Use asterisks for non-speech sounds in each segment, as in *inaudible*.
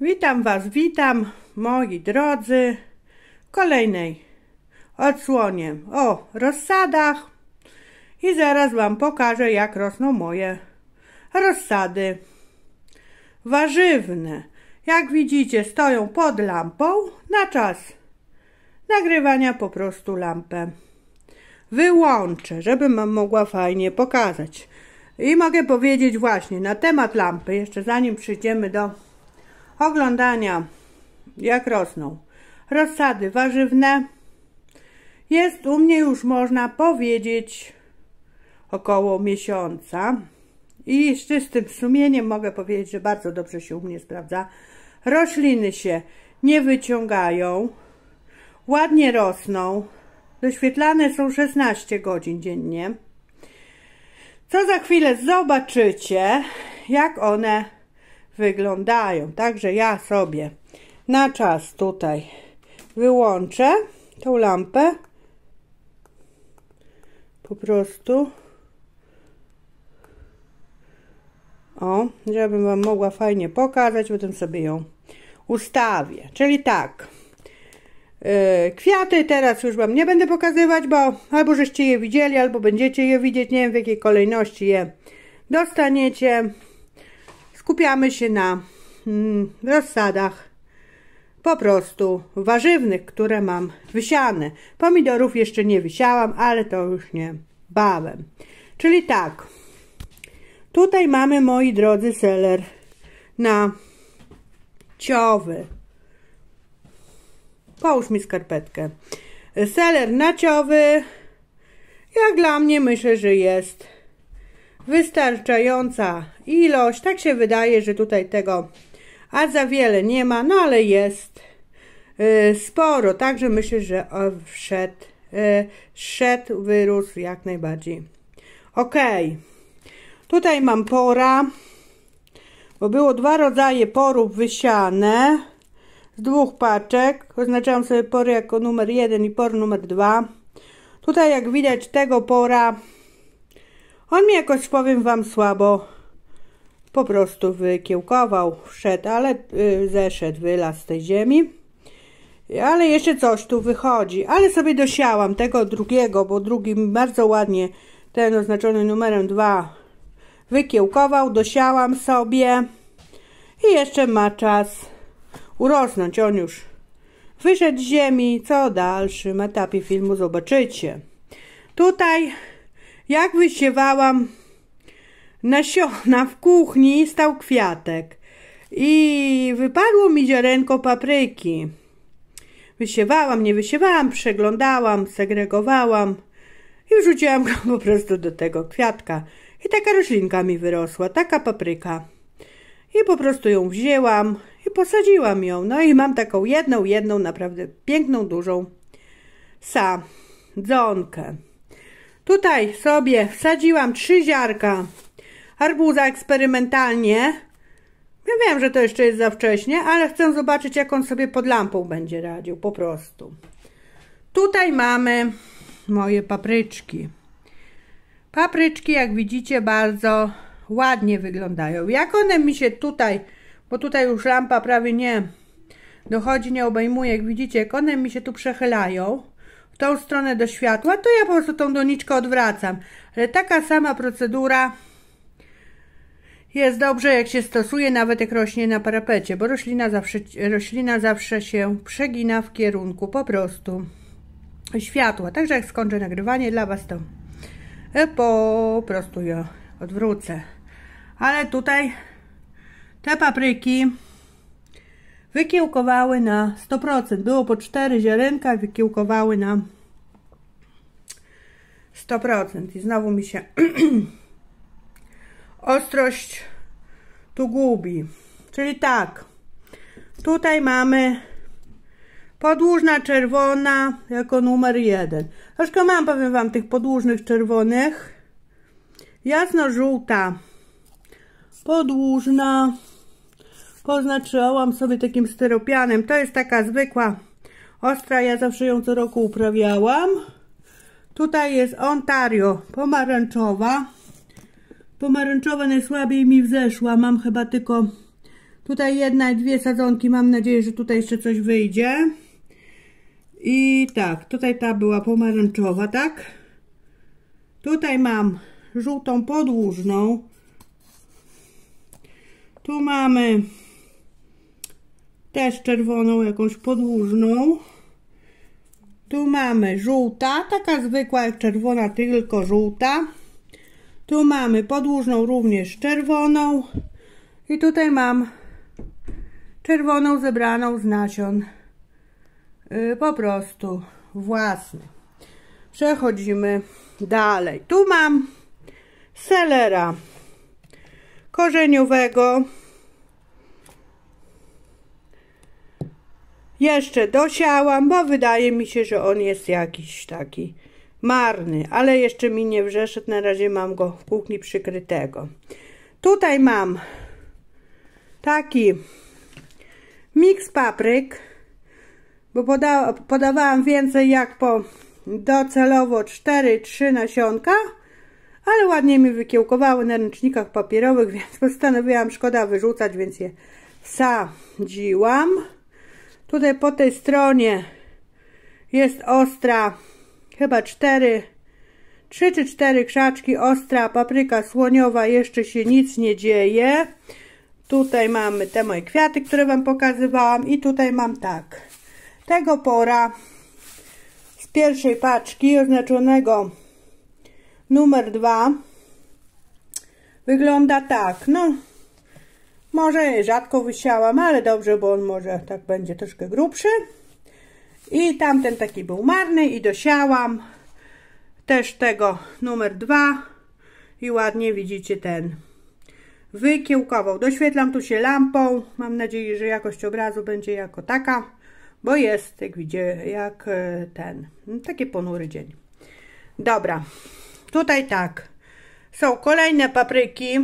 Witam Was, witam moi drodzy w kolejnej odsłonie o rozsadach i zaraz Wam pokażę jak rosną moje rozsady warzywne. Jak widzicie stoją pod lampą na czas nagrywania po prostu lampę. Wyłączę, żebym mogła fajnie pokazać. I mogę powiedzieć właśnie na temat lampy, jeszcze zanim przyjdziemy do oglądania, jak rosną. Rozsady warzywne. Jest u mnie już można powiedzieć około miesiąca. I z czystym sumieniem mogę powiedzieć, że bardzo dobrze się u mnie sprawdza. Rośliny się nie wyciągają, ładnie rosną. Doświetlane są 16 godzin dziennie. Co za chwilę zobaczycie, jak one wyglądają. Także ja sobie na czas tutaj wyłączę tą lampę. Po prostu. O, żebym Wam mogła fajnie pokazać, potem sobie ją ustawię. Czyli tak. Yy, kwiaty teraz już Wam nie będę pokazywać, bo albo żeście je widzieli, albo będziecie je widzieć. Nie wiem w jakiej kolejności je dostaniecie skupiamy się na mm, rozsadach po prostu warzywnych, które mam wysiane. Pomidorów jeszcze nie wysiałam, ale to już nie bawem. Czyli tak, tutaj mamy, moi drodzy, seler na ciowy. Połóż mi skarpetkę. Seler naciowy, jak dla mnie myślę, że jest wystarczająca ilość. Tak się wydaje, że tutaj tego a za wiele nie ma, no ale jest y, sporo. Także myślę, że wszedł, y, szedł, wyrósł jak najbardziej. Ok. Tutaj mam pora, bo było dwa rodzaje porów wysiane z dwóch paczek. Oznaczałam sobie pory jako numer jeden i por numer dwa. Tutaj jak widać tego pora on mi jakoś, powiem wam, słabo po prostu wykiełkował, wszedł, ale y, zeszedł, wylazł z tej ziemi. Ale jeszcze coś tu wychodzi. Ale sobie dosiałam tego drugiego, bo drugi bardzo ładnie, ten oznaczony numerem 2, wykiełkował, dosiałam sobie. I jeszcze ma czas urosnąć. On już wyszedł z ziemi. Co dalszym etapie filmu zobaczycie. Tutaj jak wysiewałam nasiona w kuchni, stał kwiatek i wypadło mi ziarenko papryki. Wysiewałam, nie wysiewałam, przeglądałam, segregowałam i wrzuciłam go po prostu do tego kwiatka. I taka roślinka mi wyrosła, taka papryka. I po prostu ją wzięłam i posadziłam ją. No i mam taką jedną, jedną naprawdę piękną, dużą sadzonkę. Tutaj sobie wsadziłam trzy ziarka arbuza eksperymentalnie. Ja wiem, że to jeszcze jest za wcześnie, ale chcę zobaczyć, jak on sobie pod lampą będzie radził, po prostu. Tutaj mamy moje papryczki. Papryczki, jak widzicie, bardzo ładnie wyglądają. Jak one mi się tutaj, bo tutaj już lampa prawie nie dochodzi, nie obejmuje, jak widzicie, jak one mi się tu przechylają, tą stronę do światła, to ja po prostu tą doniczkę odwracam. Ale taka sama procedura jest dobrze, jak się stosuje, nawet jak rośnie na parapecie, bo roślina zawsze, roślina zawsze się przegina w kierunku po prostu światła. Także jak skończę nagrywanie dla Was, to e, po prostu ją odwrócę. Ale tutaj te papryki wykiełkowały na 100%. Było po 4 ziarenka, wykiełkowały na 100%. I znowu mi się *clears throat* ostrość tu gubi. Czyli tak, tutaj mamy podłużna czerwona jako numer jeden. Troszkę mam, powiem Wam, tych podłużnych czerwonych. Jasno-żółta podłużna Poznaczyłam sobie takim styropianem. To jest taka zwykła ostra. Ja zawsze ją co roku uprawiałam. Tutaj jest Ontario, pomarańczowa. Pomarańczowa najsłabiej mi wzeszła. Mam chyba tylko tutaj jedna i dwie sadzonki. Mam nadzieję, że tutaj jeszcze coś wyjdzie. I tak, tutaj ta była pomarańczowa, tak? Tutaj mam żółtą podłużną. Tu mamy też czerwoną jakąś podłużną. Tu mamy żółta, taka zwykła jak czerwona, tylko żółta. Tu mamy podłużną również czerwoną. I tutaj mam czerwoną zebraną z nasion. Y, po prostu własny. Przechodzimy dalej. Tu mam selera korzeniowego. Jeszcze dosiałam, bo wydaje mi się, że on jest jakiś taki marny, ale jeszcze mi nie wrzeszedł, na razie mam go w kuchni przykrytego. Tutaj mam taki miks papryk, bo poda podawałam więcej jak po docelowo 4-3 nasionka, ale ładnie mi wykiełkowały na ręcznikach papierowych, *laughs* więc postanowiłam szkoda wyrzucać, więc je wsadziłam. Tutaj po tej stronie jest ostra, chyba cztery, trzy czy cztery krzaczki ostra, papryka słoniowa, jeszcze się nic nie dzieje. Tutaj mamy te moje kwiaty, które Wam pokazywałam i tutaj mam tak. Tego pora z pierwszej paczki oznaczonego numer dwa wygląda tak. No, może rzadko wysiałam, ale dobrze, bo on może tak będzie troszkę grubszy. I tamten taki był marny i dosiałam też tego numer dwa i ładnie widzicie ten wykiełkował. Doświetlam tu się lampą. Mam nadzieję, że jakość obrazu będzie jako taka, bo jest, jak widzicie, jak e, ten, no, taki ponury dzień. Dobra, tutaj tak, są kolejne papryki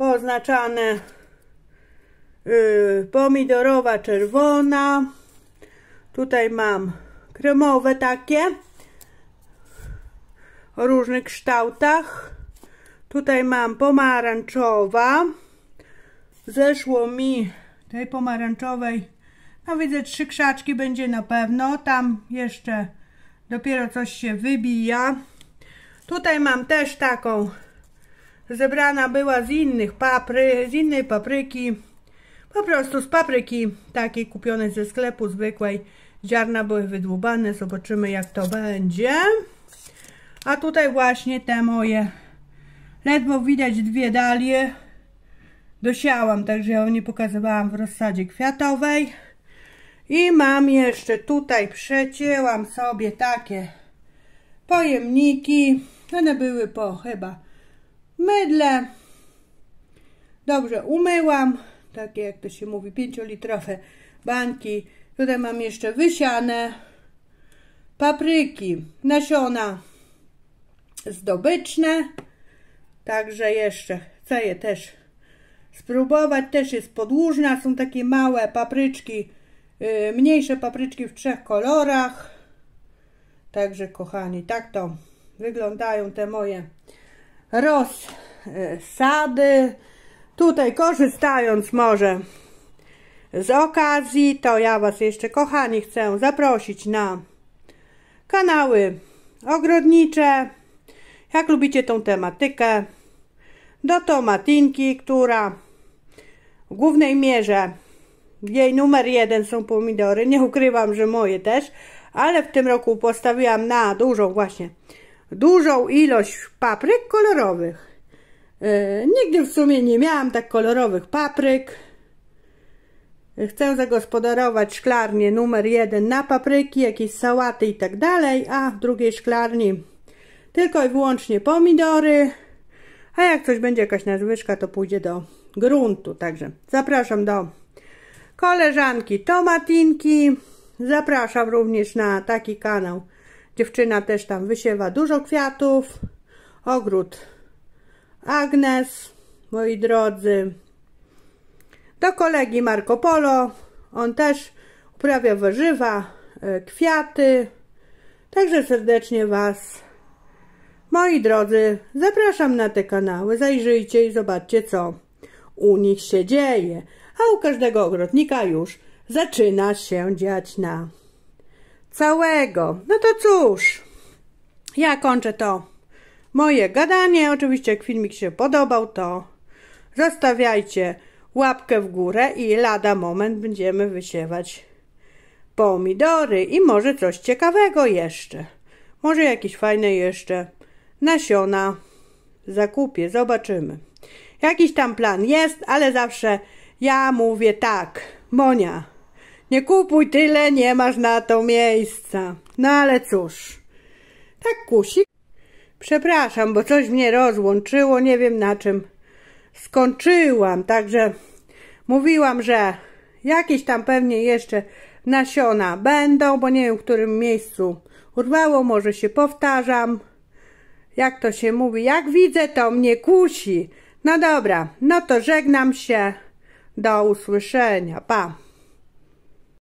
poznaczane yy, pomidorowa czerwona tutaj mam kremowe takie o różnych kształtach tutaj mam pomarańczowa zeszło mi tej pomarańczowej no widzę trzy krzaczki będzie na pewno tam jeszcze dopiero coś się wybija tutaj mam też taką zebrana była z innych papry, z innej papryki, po prostu z papryki takiej kupionej ze sklepu zwykłej. Ziarna były wydłubane, zobaczymy jak to będzie. A tutaj właśnie te moje, ledwo widać dwie dalie, dosiałam, także ja nie pokazywałam w rozsadzie kwiatowej. I mam jeszcze tutaj, przecięłam sobie takie pojemniki, one były po chyba mydle. Dobrze umyłam, takie jak to się mówi, 5-litrowe bańki. Tutaj mam jeszcze wysiane papryki, nasiona zdobyczne. Także jeszcze chcę je też spróbować. Też jest podłużna, są takie małe papryczki, y, mniejsze papryczki w trzech kolorach. Także kochani, tak to wyglądają te moje rozsady. Tutaj korzystając może z okazji, to ja Was jeszcze, kochani, chcę zaprosić na kanały ogrodnicze. Jak lubicie tą tematykę, do tomatinki, która w głównej mierze jej numer jeden są pomidory. Nie ukrywam, że moje też, ale w tym roku postawiłam na dużą właśnie dużą ilość papryk kolorowych. E, nigdy w sumie nie miałam tak kolorowych papryk. E, chcę zagospodarować szklarnię numer jeden na papryki, jakieś sałaty i tak dalej, a w drugiej szklarni tylko i wyłącznie pomidory. A jak coś będzie jakaś nadwyżka, to pójdzie do gruntu. Także zapraszam do koleżanki Tomatinki. Zapraszam również na taki kanał Dziewczyna też tam wysiewa dużo kwiatów. Ogród Agnes, moi drodzy. Do kolegi Marco Polo. On też uprawia warzywa, e, kwiaty. Także serdecznie Was, moi drodzy, zapraszam na te kanały. Zajrzyjcie i zobaczcie, co u nich się dzieje. A u każdego ogrodnika już zaczyna się dziać na całego. No to cóż, ja kończę to moje gadanie. Oczywiście jak filmik się podobał, to zostawiajcie łapkę w górę i lada moment będziemy wysiewać pomidory i może coś ciekawego jeszcze. Może jakieś fajne jeszcze nasiona zakupię, zobaczymy. Jakiś tam plan jest, ale zawsze ja mówię tak, Monia, nie kupuj tyle, nie masz na to miejsca. No ale cóż, tak kusi. Przepraszam, bo coś mnie rozłączyło, nie wiem na czym. Skończyłam, także mówiłam, że jakieś tam pewnie jeszcze nasiona będą, bo nie wiem w którym miejscu urwało, może się powtarzam. Jak to się mówi, jak widzę to mnie kusi. No dobra, no to żegnam się. Do usłyszenia, pa.